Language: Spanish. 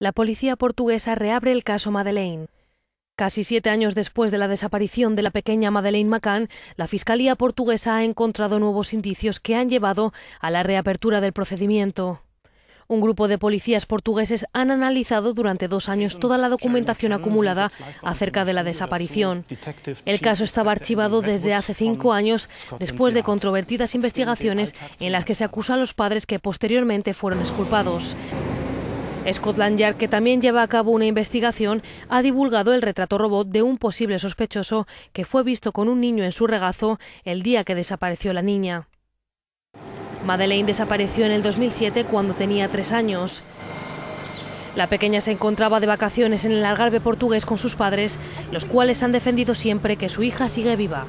la policía portuguesa reabre el caso Madeleine. Casi siete años después de la desaparición de la pequeña Madeleine McCann, la Fiscalía portuguesa ha encontrado nuevos indicios que han llevado a la reapertura del procedimiento. Un grupo de policías portugueses han analizado durante dos años toda la documentación acumulada acerca de la desaparición. El caso estaba archivado desde hace cinco años, después de controvertidas investigaciones en las que se acusa a los padres que posteriormente fueron exculpados. Scotland Yard, que también lleva a cabo una investigación, ha divulgado el retrato robot de un posible sospechoso que fue visto con un niño en su regazo el día que desapareció la niña. Madeleine desapareció en el 2007 cuando tenía tres años. La pequeña se encontraba de vacaciones en el Algarve portugués con sus padres, los cuales han defendido siempre que su hija sigue viva.